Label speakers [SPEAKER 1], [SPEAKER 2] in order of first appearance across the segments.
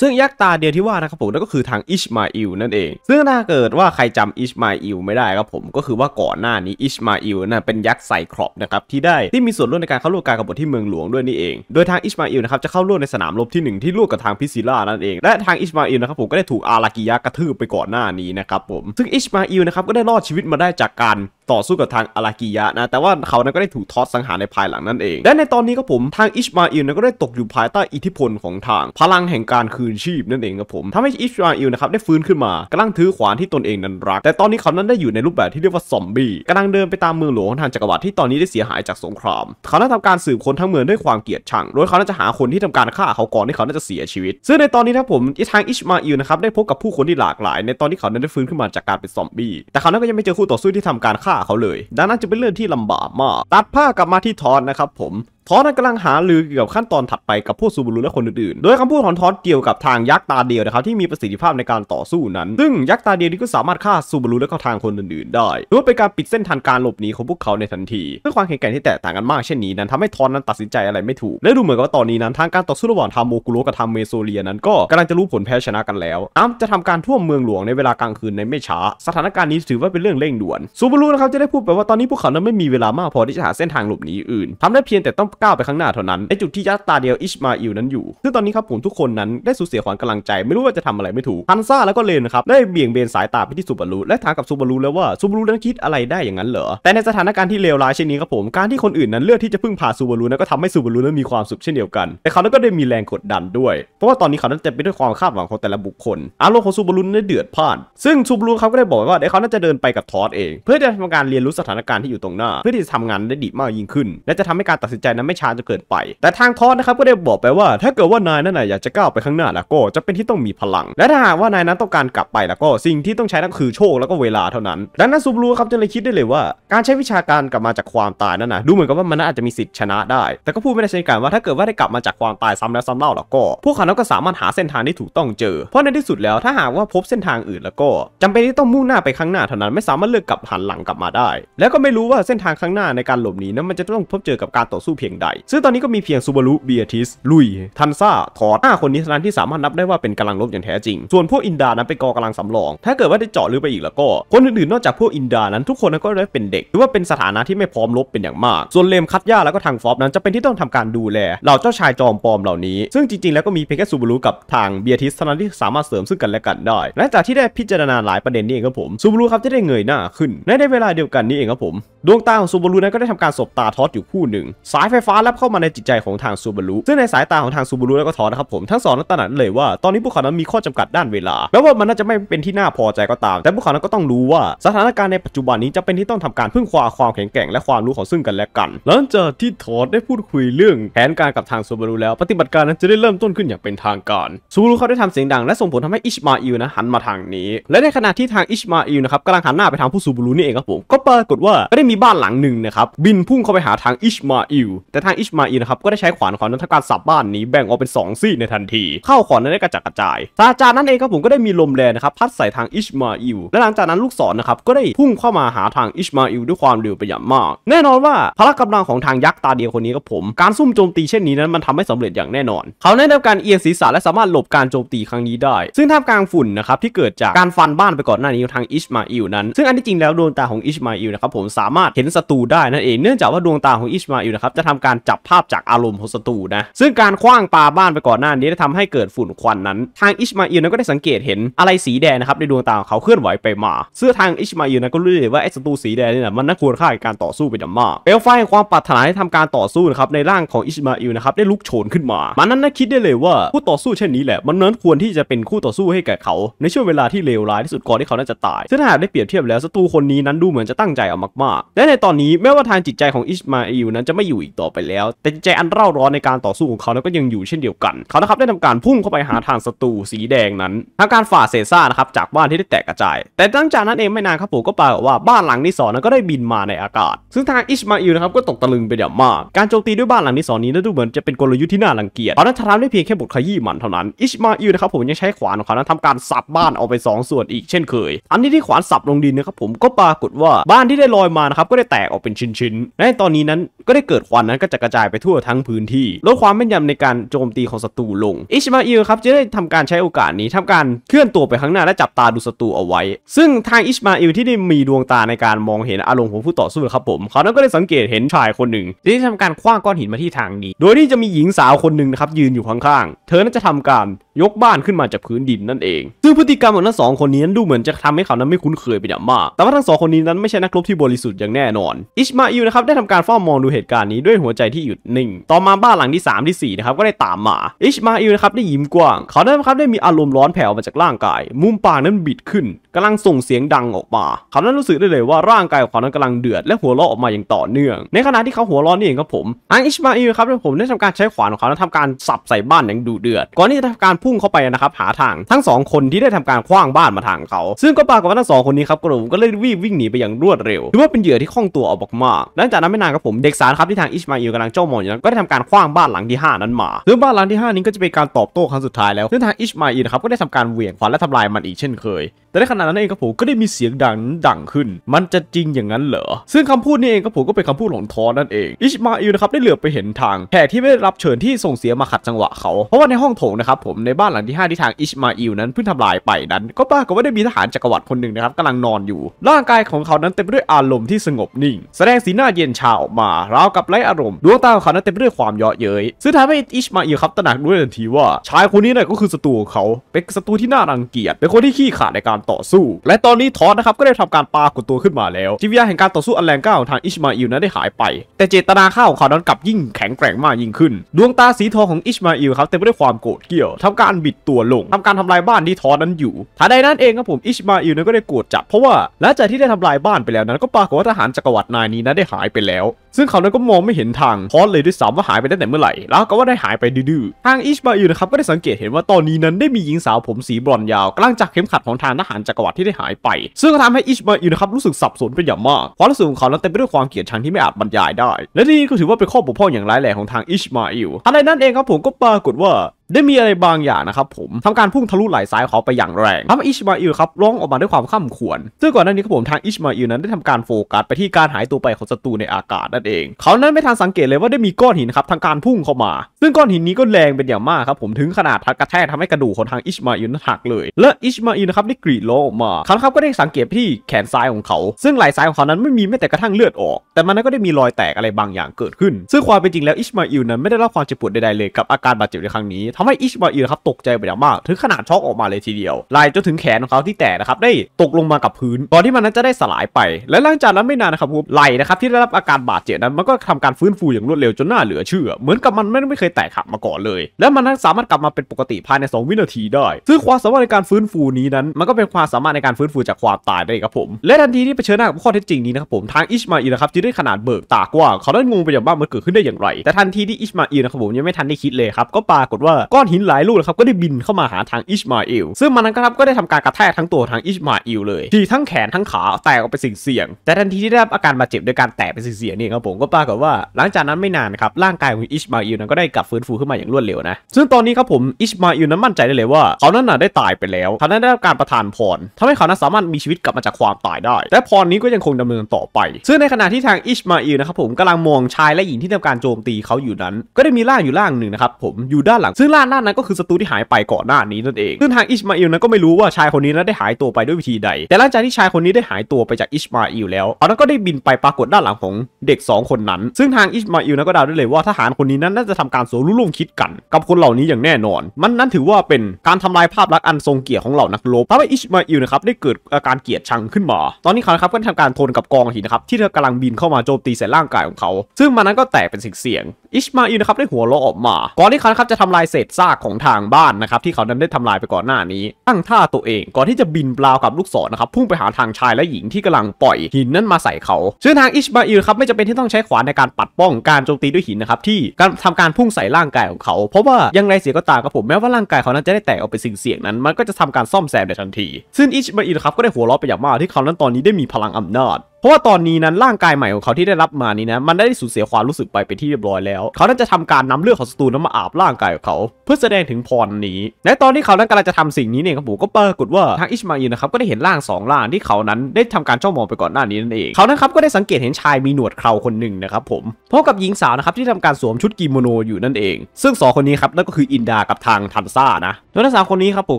[SPEAKER 1] ซึ่งยักษ์ตาเดียวที่ว่านะครับผมนั่นก็คือทางอิชมาอิลนั่นเอง ซึ่งถ้าเกิดว่าใครจำอิชมาอิลไม่ได้ครับผมก็คือว่าก่อนหน้านี้อิชมาอิลนะเป็นยักษ์ไซครอปนะครับที่ได้ที่มีส่วนร่วมในการเข้าร่วมการกบฏที่เมืองหลวงด้วยนี่เองโดยทางอิชมาอิลนะครับจะเข้าร่วมในสนามรบที่1ที่ร่วมกับทางพิซิล่านั่นเองและทางอิชมาอิลนะครับผมก็ได้ถูกอารากิยะกระทืบไปก่อนหน้านี้นะครับผมซึ่งอิชมาอิลนะครับก็ได้รอดชีวิตมาได้จากการต่อสู้กับทางอารากิยะนะแต่ว่าเขานั้นก็ได้ถูกทอดสังหารในภายหลังนั่นเอง และในตอนนี้ก็ผมทางอิชมาอิลนั้นก็ได้ตกอยู่ภายใต้อิทธิพลของทาง พลังแห่งการคืนชีพนั่นเองครับผมทำให้อิสราเอลนะครับได้ฟื้นขึ้นมากำลังถือขวานที่ตนเองนั้นรัก แต่ตอนนี้เขานั้นได้อยู่ในรูปแบบที่เรียกว่าซอมบี้กำลังเดินไปตามเมืองหลวงของทางจักรวรรดิที่ตอนนี้ได้เสียหายจากสงคราม เขาได้ทำการสืบค้นทั้งเมืองด้วยความเกลียดชัง โดยเขาน่าจะหาคนที่ทำการฆ่าเขาก่อนที่เขาน่าจะเสียชีวิต ซึ่งในตอนนี้ครับผมทางอิชมาอิลนะครับได้พบกับผู้คนที่หลากหลายในตอนที่เขานั้นได้ฟื้นขึ้นมาจากการเป็นซอมบี้แต่เขานั้นก็ยังไม่เจอคู่ต่อสู้ที่ทำการฆ่าเขาเลย ดังนั้นจะเป็นเรื่องที่ลำบากมาก ตัดผ้ากลับมาที่ทอนนะครับผมทอนนั้นกำลังหาลือเกี่ยวกับขั้นตอนถัดไปกับพวกซูบูรุและคนอื่นๆ โดยคำพูดของทอนเกี่ยวกับทางยักษ์ตาเดียวนะครับที่มีประสิทธิภาพในการต่อสู้นั้น ซึ่งยักษ์ตาเดียวนี้ก็สามารถฆ่าซูบูรุและก็ทางคนอื่นๆ ได้รวมเป็นการปิดเส้นทางการหลบหนีของพวกเขาในทันทีเพื่อความแข็งแกร่งที่แตกต่างกันมากเช่นนี้ นั้นทำให้ทอนนั้นตัดสินใจอะไรไม่ถูก และดูเหมือนกับว่าตอนนี้นั้น ทางการต่อสู้ระหว่างทามโมกุโรกับทามเมโซเลียนั้นก็กำลังจะรู้ผลแพ้ชนะกันแล้วอัมจะทำการท่วมเมืองหลวงในเวลากลางคืนในไม่ช้า สถานการณ์นี้ถือว่าเป็นเรื่องเร่งด่วนซูบูรุนะครับจะได้พูดไปว่าตอนนี้พวกเขานั้นไม่มีเวลามากพอที่จะหาเส้นทางหลบหนีอื่น ทำได้เพียงแต่ต้องก้าวไปข้างหน้าเท่านั้นในจุดที่ยัตตาเดียวอิชมาอิลนั้นอยู่ ซึ่งตอนนี้ครับผมทุกคนนั้นได้สูญเสียขวัญกำลังใจ ไม่รู้ว่าจะทำอะไรไม่ถูกฮันซ่าแล้วก็เลนครับ ได้เบี่ยงเบนสายตาไปที่ซูบารุและถามกับซูบารุแล้วว่าซูบารุนั้นคิดอะไรได้อย่างนั้นเหรอ แต่ในสถานการณ์ที่เลวร้ายเช่นนี้ครับผมการที่คนอื่นนั้นเลือกที่จะพึ่งพาซูบารุนั้นก็ทำให้ซูบารุนั้นมีความสุขเช่นเดียวกันแต่เขานั้นก็ได้มีแรงกดดันด้วย เพราะว่าตอนนี้เขานั้นจะไปด้วยความคาดหวังของแต่ละบุคคลอารมณ์ของซูบารุนั้นเดือดพล่านซึ่งซูบารุเขาก็ได้บอกว่าเดี๋ยวเขาจะเดินไปกับทอสเอง เพื่อจะทการเรียนรู้สถานการณ์ที่อยู่ตรงหน้า เพื่อที่จะทงานได้ดีมากยิ่งขึ้น และจะทำให้การตัดสินใจนั้นไม่ชาจะเกินไป แต่ทางทอสนะครับก็ได้บอกไปว่า ถ้าเกิดว่านายนั่นน่ะอยากจะก้าวไปข้างหน้าแล้วก็ จะเป็นที่ต้องมีพลัง และถ้าหากว่านายนั้นต้องการกลับไปแล้วก็ สิ่งที่ต้องใช้นั่นคือโชคแล้วก็เวลาเท่านั้นดังนั้นซูบลูครับจึงเลยคิดได้เลยว่า การใช้วิชาการกลับมาจากความตายนั่นนะดูเหมือนกับว่ามันอาจจะมีสิทธิ์ชนะได้ แต่ก็พูดไม่ได้เช่นกันว่าถ้าเกิดว่าได้กลับมาจากความตายซ้ำแล้วซ้ำเล่าแล้วก็ พวกเขาก็สามารถหาเส้นทางที่ถูกต้องเจอ เพราะในที่สุดแล้ว ถ้าหากว่าพบเส้นทางอื่นแล้วก็ จำเป็นที่ต้องมุ่งหน้าไปข้างหน้าเท่านั้นไม่สามารถเลือกกลับหันหลังกลับมาได้ แล้วก็ไม่รู้ว่าเส้นทางข้างหน้าในการหลบหนีนั้นมันจะต้องพบเจอกับการต่อสู้เพียงใดซึ่งตอนนี้ก็มีเพียงซูบารุ เบียติส ลุย ทันซ่าทอดาคนนี้เท่านั้นที่สามารถนับได้ว่าเป็นกำลังลบอย่างแท้จริง ส่วนพวกอินดานั้นเป็นกองกำลังสำรอง ถ้าเกิดว่าได้เจาะลึกไปอีกแล้วก็ คนอื่นๆนอกจากพวกอินดานั้นทุกคนก็ได้เป็นเด็กหรือว่าเป็นสถานะที่ไม่พร้อมลบเป็นอย่างมาก ส่วนเลมคัตย่าแล้วก็ทางฟอบนั้นจะเป็นที่ต้องทำการดูแลเหล่าเจ้าชายจอมปลอมเหล่านี้ ซึ่งจริงๆ แล้วก็มีเพียงแค่ซูบารุกับทางเบียติสเท่านั้นที่สามารถเสริมซึ่งกันและกันได้และจากที่ได้พิจารณาหลายประเด็นนี้เองครับผมซูบารุครับที่ได้เงยหน้าขึ้นในเวลาเดียวกันนี้เองครับผม ดวงตาของซูบารุนั้นก็ได้ทำการสบตาทอสอยู่คู่หนึ่งสายไฟฟ้าแลบเข้ามาในจิตใจของทางซูบารุซึ่งในสายตาของทางซูบารุและก็ทอนะครับผม ทั้งสองนั้นตระหนักเลยว่าตอนนี้พวกเขานั้นมีข้อจำกัดด้านเวลา แม้ว่ามันน่าจะไม่เป็นที่น่าพอใจก็ตาม แต่พวกเขานั้นก็ต้องรู้ว่า สถานการณ์ในปัจจุบันนี้จะเป็นที่ต้องทำการพึ่งควาความแข็งแกร่ง และความรู้ของซึ่งกันและกัน หลังจากที่ทอด ได้พูดคุยเรื่องแผนการกับทางซูบารุแล้ว ปฏิบัติการนั้นจะได้เริ่มต้นขึ้นอย่างเป็นทางการ ซูบารุเขาได้ทำเสียงดังและส่งผลทำให้อิชมาอิลนะหันมาทางนี้ และในขณะที่ทางอิชมาอิลนะครับกำลังหันหน้าไปทางผู้ซูบารุนี่เองครับผมก็ปรากฏว่าก็ได้มีบ้านหลังหนึ่งนะครับบินพุ่งเข้าไปหาทางอิชมาอิลแต่ทางอิชมาอีนะครับก็ได้ใช้ขวานของนั้นทำการสับบ้านนี้แบ่งออกเป็น 2 ซี่ในทันทีเข้าขวานนั้นได้กระจัดกระจายซาจานั่นเองครับผมก็ได้มีลมแรงนะครับพัดใส่ทางอิชมาอิลและหลังจากนั้นลูกศรนะครับก็ได้พุ่งเข้ามาหาทางอิชมาอิลด้วยความเร็วไปอย่างมาก แน่นอนว่าพละกำลังของทางยักษ์ตาเดียวคนนี้ครับผม การซุ่มโจมตีเช่นนี้นั้น มันทำให้สำเร็จอย่างแน่นอน เขาได้ทำการเอียงศีรษะและสามารถหลบการโจมตีครั้งนี้ได้ซึ่งท่ามกลางฝุ่นนะครับที่เกิดจากการฟันบ้านไปก่อนหน้านี้ทางอิชมาอิลนั้นซึ่งอันที่จริงแล้วดวงตาของอิชมาอิลนะครับผมสามารถเห็นศัตรูได้นั่นเองเนื่องจากว่าดวงตาของอิชมาอิลนะครับจะทำการจับภาพจากอารมณ์ของศัตรูนะ ซึ่งการคว้างปลาบ้านไปก่อนหน้านี้ได้ทำให้เกิดฝุ่นควันนั้น ทางอิชมาอิลนั้นก็ได้สังเกตเห็นอะไรสีแดงนะครับ ในดวงตาของเขาเคลื่อนไหวไปมาเสื้อทางอิชมาอิลนั้นก็รู้เลยว่าไอ้ศัตรูสีแดงนี่แหละมันน่าควรค่าการต่อสู้เป็นอย่างมากเปลวไฟความปรารถนาที่ทำการต่อสู้นะครับในร่างของอิชมาอิลนะครับได้ลุกโชนขึ้นมามันนั้นน่าคิดได้เลยว่าคู่ต่อสู้เช่นนี้แหละมันนั้นควรที่จะเป็นคู่ต่อสู้ให้แก่เขาในช่วงเวลาที่เลวร้ายที่สุดก่อนที่เขาน่าจะตายซึ่งถ้าหากได้เปรียบเทียบแล้วศัตรูคนนี้นั้นดูเหมือนจะตั้งใจเอามากๆและในตอนนี้แม้ว่าทางจิตใจของอิชมาอิลนั้นจะไม่อยู่อีกต่ออกไปแล้วแต่ใจอันเร่าร้อนในการต่อสู้ของเขาแล้วก็ยังอยู่เช่นเดียวกัน เขานะครับได้ทำการพุ่งเข้าไปหาทางศัตรูสีแดงนั้น ทางการฝ่าเซซ่านะครับจากบ้านที่ได้แตกกระจาย แต่ตั้งจากนั้นเองไม่นานครับผมก็ปรากฏว่าบ้านหลังที่สองนั้นก็ได้บินมาในอากาศ ซึ่งทางอิชมาอิลนะครับก็ตกตะลึงไปอย่างมาก การโจมตีด้วยบ้านหลังที่สองนี้นั้นดูเหมือนจะเป็นกลยุทธ์ที่น่ารังเกียจเขานั้นทำได้เพียงแค่บทขยี้มันเท่านั้น อิชมาอิลนะครับผมยังใช้ขวานของเขานั้นทำการสับบ้านออกไป 2 ส่วนอีกเช่นเคย อันนี้ที่ขวานสับลงดินนะครับผมก็ปรากฏว่าบ้านที่ได้ลอยมานะครับก็ได้แตกออกเป็นชิ้นๆและตอนนี้นั้นก็ได้เกิดควันนะันก็จะกระจายไปทั่วทั้งพื้นที่ลดความแม่นยำในการโจมตีของศัตรูลง อิชมาอิลครับ จะได้ทำการใช้โอกาสนี้ ทำการเคลื่อนตัวไปข้างหน้าและจับตาดูศัตรูเอาไว้ ซึ่งทางอิชมาอิลที่ได้มีดวงตาในการมองเห็นอารมณ์ของผู้ต่อสู้ครับผมเขานั้นก็ได้สังเกตเห็นชายคนหนึ่งที่ทำการคว้างก้อนหินมาที่ทางนี้ โดยที่จะมีหญิงสาวคนหนึ่งนะครับยืนอยู่ข้างๆเธอนจะทำการยกบ้านขึ้นมาจากพื้นดินนั่นเอง ซึ่งพฤติกรรมของทั้งสองคนนี้นั้นดูเหมือนจะทำให้เขานั้นไม่คุ้นเคยเป็นอย่างมาก แต่ว่าทั้งสองคนนี้นั้นไม่ใช่นักรบที่บริสุทธิ์อย่างแน่นอน อิชมาอิลนะครับได้ทำการเฝ้ามองดูเหตุการณ์นี้ด้วยหัวใจที่หยุดนิ่ง ต่อมาบ้านหลังที่ 3 ที่4นะครับก็ได้ตามมา อิชมาอิลนะครับได้ยิ้มกว้าง เขาได้ครับได้มีอารมณ์ร้อนแผ่วมาจากร่างกาย มุมปากนั้นบิดขึ้นกำลังส่งเสียงดังออกมา เขานั้นรู้สึกได้เลยว่าร่างกายของเขานั้นกำลังเดือดและหัวเราะออกมาอย่างต่อเนื่อง ในขณะที่เขาหัวเราะนี่เองครับผมอังอิชมาอิลครับผมได้ทำการใช้ขวานของเขาแล้วทำการสับใส่บ้านอย่างดุเดือด ก่อนที่จะทำการพุ่งเข้าไปนะครับหาทาง ทั้งสองคนที่ได้ทำการคว้างบ้านมาทางเขา ซึ่งก็ปรากฏว่าทั้งสองคนนี้ครับกลุ่มก็เลยวิ่งวิ่งหนีไปอย่างรวดเร็วถือว่าเป็นเหยื่อที่คล่องตัวออกมาก หลังจากนั้นไม่นานครับผมเด็กสารครับที่ทางอิชมาอิลกำลังเจ้าหมองอยู่นั้นก็ได้ทำการคว้างบ้านหลังที่ 5 นั้นมาซึ่งบ้านหลังที่5นี้ก็จะเป็นการตอบโต้ครั้งสุดท้ายแล้วซึ่งทางอิชมาอิลครับก็ได้ทำการเหวี่ยงขวานและทำลายมันอีกเช่นเคย แต่ในขณะนั้นเองครับผมก็ได้มีเสียงดังดังขึ้น มันจะจริงอย่างนั้นเหรอ ซึ่งคำพูดนี้เองครับผมก็เป็นคำพูดของทอนั่นเอง อิชมาอิลนะครับได้เหลือไปเห็นทางแขกที่ไม่ได้รับเชิญที่ส่งเสียมาขัดจังหวะเขา เพราะว่าในห้องโถงนะครับผมในบ้านหลังที่ 5 ที่ทางอิชมาอิลนั้นเพิ่งทำลายไปนั้น ก็ปรากฏว่าได้มีทหารจักรวรรดิคนหนึ่งนะครับกำลังนอนอยู่ ร่างกายของเขานั้นเต็มไปด้วยอารมณ์ที่สงบนิ่ง แสดงสีหน้าเย็นชาออกมาราวกับไร้อารมณ์ดวงตาของเขานั้นเต็มไปด้วยความเยาะเย้ยซึ่งทำให้อิชมาอิลครับตระหนักด้วยทันทีว่า ชายคนนี้น่ะก็คือศัตรูของเขาเป็นศัตรูที่น่ารังเกียจเป็นคนที่ขี้ขาดในการต่อสู้และตอนนี้ทอสนะครับก็ได้ทำการปากรตัวขึ้นมาแล้วจิตวิญญาณแห่งการต่อสู้อันแรงกล้าของทางอิชมาอิลนั้นได้หายไป แต่เจตนาข้าของเขานั้นกลับยิ่งแข็งแกร่งมากยิ่งขึ้น ดวงตาสีทองของอิชมาอิลครับเต็มไปด้วยความโกรธเกี้ยว ทำการบิดตัวลง ทำการทำลายบ้านที่ทอสนั้นอยู่ทันใดนั้นเองครับผมอิชมาอิลนั้นก็ได้โกรธจัดเพราะว่าหลังจากที่ได้ทำลายบ้านไปแล้วนั้นก็ปากรว่าทหารจักรวรรดินายนี้นั้นได้หายไปแล้วซึ่งเขานั้นก็มองไม่เห็นทางเพราะเลยด้วยซ้ำว่าหายไปตั้งแต่เมื่อไหร่ แล้วก็ว่าได้หายไปดื้อทางอิชบาอิลนะครับก็ได้สังเกตเห็นว่าตอนนี้นั้นได้มีหญิงสาวผมสีบรอนยาวกลางจากเข็มขัดของทางทหารจักรวรรดิที่ได้หายไป ซึ่งก็ทำให้อิชบาอิลนะครับรู้สึกสับสนเป็นอย่างมากความรู้สึกของเขานั้นเต็มไปด้วยความเกลียดชังที่ไม่อาจบรรยายได้ และนี่ก็ถือว่าเป็นข้อบุพรพออย่างร้ายแรงของทางอิชมาอิลทันใดนั้นเองครับผมก็ปรากฏว่าได้มีอะไรบางอย่างนะครับผมทำการพุ่งทะลุไหล่ซ้ายเขาไปอย่างแรงทำให้อิชมาอิลครับร้องออกมาด้วยความข้ามขวนซึ่งก่อนหน้านี้ครับผมทางอิชมาอิลนั้นได้ทำการโฟกัสไปที่การหายตัวไปของศัตรูในอากาศนั่นเองเขานั้นไม่ทันสังเกตเลยว่าได้มีก้อนหินครับทางการพุ่งเข้ามา ซึ่งก้อนหินนี้ก็แรงเป็นอย่างมากครับผมถึงขนาดทักกระแทกทำให้กระดูกของทางอิชมาอิลนั้นหักเลย และอิชมาอิลนะครับได้กรีดร้องออกมาเขาครับก็ได้สังเกตที่แขนซ้ายของเขา ซึ่งไหล่ซ้ายของเขานั้นไม่มีแม้แต่กระทั่งเลือดออก แต่มันนั้นก็ได้มีรอยแตกอะไรบางอย่างเกิดขึ้นซึ่งความเป็นจริงแล้วอิชมาอิลนั้นไม่ได้รับความเจ็บปวดใดๆเลยกับอาการบาดเจ็บในครั้งนี้ทำให้อิชมาอีนะครับตกใจไปอย่างมาก ถึงขนาดช็อกออกมาเลยทีเดียวลายจนถึงแขนของเขาที่แตกนะครับได้ตกลงมากับพื้นก่อนที่มันนั้นจะได้สลายไป และหลังจากนั้นไม่นานนะครับไหลนะครับ ที่ได้รับอาการบาดเจ็บนั้น มันก็ทำการฟื้นฟูอย่างรวดเร็วจนหน้าเหลือเชื่อ เหมือนกับมันไม่ไม่เคยแตกขับมาก่อนเลย และมันนั้นสามารถกลับมาเป็นปกติภายใน 2 วินาทีได้ซึ่งความสามารถในการฟื้นฟูนี้นั้น มันก็เป็นความสามารถในการฟื้นฟูจากความตายได้ครับผม และทันทีที่เผชิญหน้ากับข้อเท็จจริงนี้นะครับผมทางอิชมาอีนะครับจึงได้ขนาดเบิกตากว่าเขาได้งงไปอย่างบ้ามันเกิดขึ้นได้อย่างไรแต่ทันทีที่อิชมาอีนะครับผมยังไม่ทันได้คิดเลยครับก็ปรากฏว่าก้อนหินหลายลูกนะครับก็ได้บินเข้ามาหาทางอิชมาอิลซึ่งมันนั้นครับก็ได้ทำการกระแทกทั้งตัวทางอิชมาอิลเลยที่ทั้งแขนทั้งขาแตกออกเป็นสิ่งเสี่ยง แต่ทันทีที่ได้รับอาการบาดเจ็บโดยการแตกเป็นสิ่งเสี่ยงนี่ครับผมก็ปรากฏว่าหลังจากนั้นไม่นานครับร่างกายของอิชมาอิลนั้นก็ได้กลับฟื้นฟูขึ้นมาอย่างรวดเร็วนะซึ่งตอนนี้ครับผมอิชมาอิลนั้นมั่นใจได้เลยว่าเขานั้นน่ะได้ตายไปแล้วเขานั้นได้รับการประทานพรทำให้เขานั้นสามารถมีชีวิตกลับมาจากความตายได้ แต่พรนี้ก็ยังคงดำเนินต่อไป ซึ่งในขณะที่ทางอิชมาอิลนะครับผมกำลังมองชายและหญิงที่ทำการโจมตีเขาอยู่นั้น ก็ได้มีร่างอยู่ร่างหนึ่งนะครับผมอยู่ด้านหลังซึ่งด้านหน้านั้นก็คือศัตรูที่หายไปก่อนหน้านี้นั่นเอง ซึ่งทางอิชมาอิลนั้นก็ไม่รู้ว่าชายคนนี้นั้นได้หายตัวไปด้วยวิธีใด แต่หลังจากที่ชายคนนี้ได้หายตัวไปจากอิชมาอิลแล้วเขานั้นก็ได้บินไปปรากฏด้านหลังของเด็ก 2 คนนั้น ซึ่งทางอิชมาอิลนั้นก็เดาได้เลยว่าทหารคนนี้นั้นน่าจะทำการสวนร่มคิดกันกับคนเหล่านี้อย่างแน่นอน มันนั้นถือว่าเป็นการทำลายภาพลักษณ์อันทรงเกียรติของเหล่านักรบทำให้อิชมาอิลนะครับได้เกิดอาการเกลียดชังขึ้นมา ตอนนี้เขาครับก็ทำการทนกับกองหินนะครับที่เธอกำลังบินเข้ามาโจมตีใส่ร่างกายของเขา ซึ่งมันนั้นก็แตกเป็นเสียงอิชมาอิลนะครับได้หัวเราะออกมา ก่อนที่เขาครับจะทำลายเศษซากของทางบ้านนะครับที่เขานั้นได้ทำลายไปก่อนหน้านี้ตั้งท่าตัวเองก่อนที่จะบินปลาวกับลูกศรนะครับพุ่งไปหาทางชายและหญิงที่กำลังปล่อยหินนั้นมาใส่เขาซึ่งทางอิชบาอิลครับไม่จำเป็นที่ต้องใช้ขวานในการปัดป้องการโจมตีด้วยหินนะครับที่การทำการพุ่งใส่ร่างกายของเขาเพราะว่ายังไรเสียก็ตามครับผมแม้ว่าร่างกายเขานั้นจะได้แตกออกเป็นสิ่งเสี่ยงนั้นมันก็จะทำการซ่อมแซมในทันที ซึ่งอิชบาอิลครับก็ได้หัวเราะไปอย่างมากที่เขานั้นตอนนี้ได้มีพลังอำนาจเพราะว่าตอนนี้นั้นร่างกายใหม่ของเขาที่ได้รับมานี้นะมันได้สูญเสียความรู้สึกไปเป็นที่เรียบร้อยแล้ว เขานั้นจะทำการนำเลือดของศัตรูนั้นมาอาบร่างกายของเขา เพื่อแสดงถึงพรนี้ ในตอนที่เขานั้นกำลังจะทำสิ่งนี้เนี่ยครับผมก็ปรากฏว่าทางอิชมาอินนะครับก็ได้เห็นร่างสองร่างที่เขานั้น ได้ทำการเจ้ามองไปก่อนหน้านี้นั่นเองเขานั้นครับก็ได้สังเกตเห็นชายมีหนวดเคราคนหนึ่งนะครับผมพร้อมกับหญิงสาวนะครับที่ทำการสวมชุดกิโมโนอยู่นั่นเอง ซึ่งสองคนนี้ครับนั่นก็คืออินดากับทางทันซ่านะโดยทั้งสามคนนี้ครับผม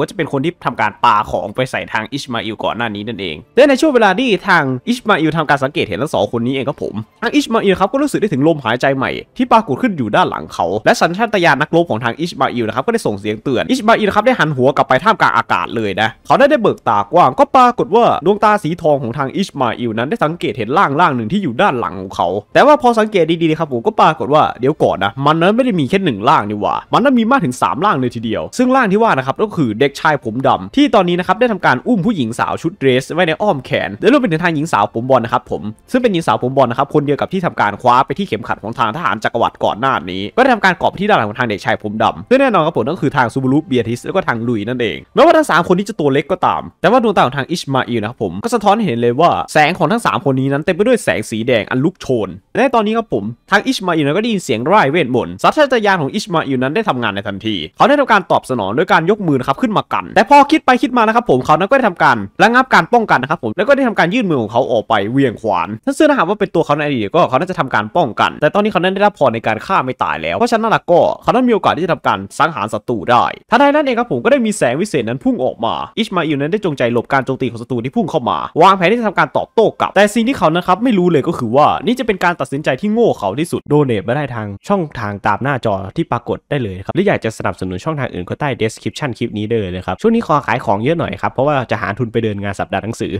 [SPEAKER 1] ก็จะเป็นคนที่ทำการปาของไปใส่ทางอิชมาอิลก่อนหน้านี้นั่นเองแต่ในช่วงเวลาที่ทางอิชมาอิอู่ทำการสังเกตเห็นทั้งสองคนนี้เองครับผมทางอิชมาอิลครับ ก็รู้สึกได้ถึงลมหายใจใหม่ที่ปรากฏขึ้นอยู่ด้านหลังเขา และสัญชาตญาณนักรบของทางอิชมาอิลนะครับ ก็ได้ส่งเสียงเตือนอิชมาอิลครับ ได้หันหัวกลับไปท่ามกลางอากาศเลยนะ เขาได้ได้เบิกตากว้างก็ปรากฏว่าดวงตาสีทองของทางอิชมาอิลนั้นได้สังเกตเห็นร่างร่างหนึ่งที่อยู่ด้านหลังของเขา แต่ว่าพอสังเกตดีๆครับผมก็ปรากฏว่าเดี๋ยวก่อนนะมันนั้นไม่ได้มีแค่หนึ่งร่างนี่หว่ามันนั้นมีมากถึง3ร่างเลยทีเดียว ซึ่งร่างที่ว่านะครับก็คือเด็กชายผมดำ ที่ตอนนี้นะครับได้ทำการอุ้มผู้หญิงสาวชุดเดรสไว้ในอ้อมแขนและรวมไปถึงทางหญิงสาวผมบอลนะครับผมซึ่งเป็นหญิงสาวผมบอลนะครับ คนเดียวกับที่ทำการคว้าไปที่เข็มขัดของทางทหารจักรวรรดิก่อนหน้านี้ ก็ได้ทำการกอบที่ด้านหลังของทางเด็กชายผมดำซึ่งแน่นอนครับผมก็คือทางซูบูรุเบียทิสแล้วก็ทางลุยนั่นเองแม้ว่าทั้งสามคนนี้จะตัวเล็กก็ตาม แต่ว่าดวงตาของทางอิชมาอิลนะครับผม ก็สะท้อนเห็นเลยว่า แสงของทั้ง 3 คนนี้นั้นเต็มไปด้วยแสงสีแดงอันลุกโชนและในตอนนี้ครับผมทางอิชมาอิลก็ได้ยินเสียงร่ายเวทมนต์สัตยานของอิชมาอิลนั้นได้ทำงานในทันทีเขาได้ทำการตอบสนองด้วยการยกมือนะครับขึ้นมากันแต่พอคิดไปคิดมานะครับผมเขานั้นก็ได้ทาการระงับการป้องกันนะครับผมแล้วก็ได้ทำการยื่นมือของเขาออกไเวียงขวานถ้าเสื้อถ้าหากว่าเป็นตัวเขาในอดีตก็เขาน่าจะทำการป้องกัน แต่ตอนนี้เขานั้นได้รับพรในการฆ่าไม่ตายแล้ว เพราะฉะนั้นละก็เขานั้นมีโอกาสที่จะทำการสังหารศัตรูได้ ทันใดนั้นเองครับผมก็ได้มีแสงวิเศษนั้นพุ่งออกมา อิชมาอิลนั้นได้จงใจหลบการโจมตีของศัตรูที่พุ่งเข้ามา วางแผนที่จะทำการตอบโต้กลับ แต่สิ่งที่เขานะครับไม่รู้เลยก็คือว่านี่จะเป็นการตัดสินใจที่โง่เขาที่สุด โดเนทมาได้ทางช่องทางตามหน้าจอที่ปรากฏได้เลยครับหรืออยากจะสนับสนุนช่องทางอื่นก็ใต้ description คลิปนี้ได้เลยครับช่วงนี้ขอขายของเยอะหน่อยครับเพราะว่าจะหาทุนไปเดินงานสัปดาห์หนังสือ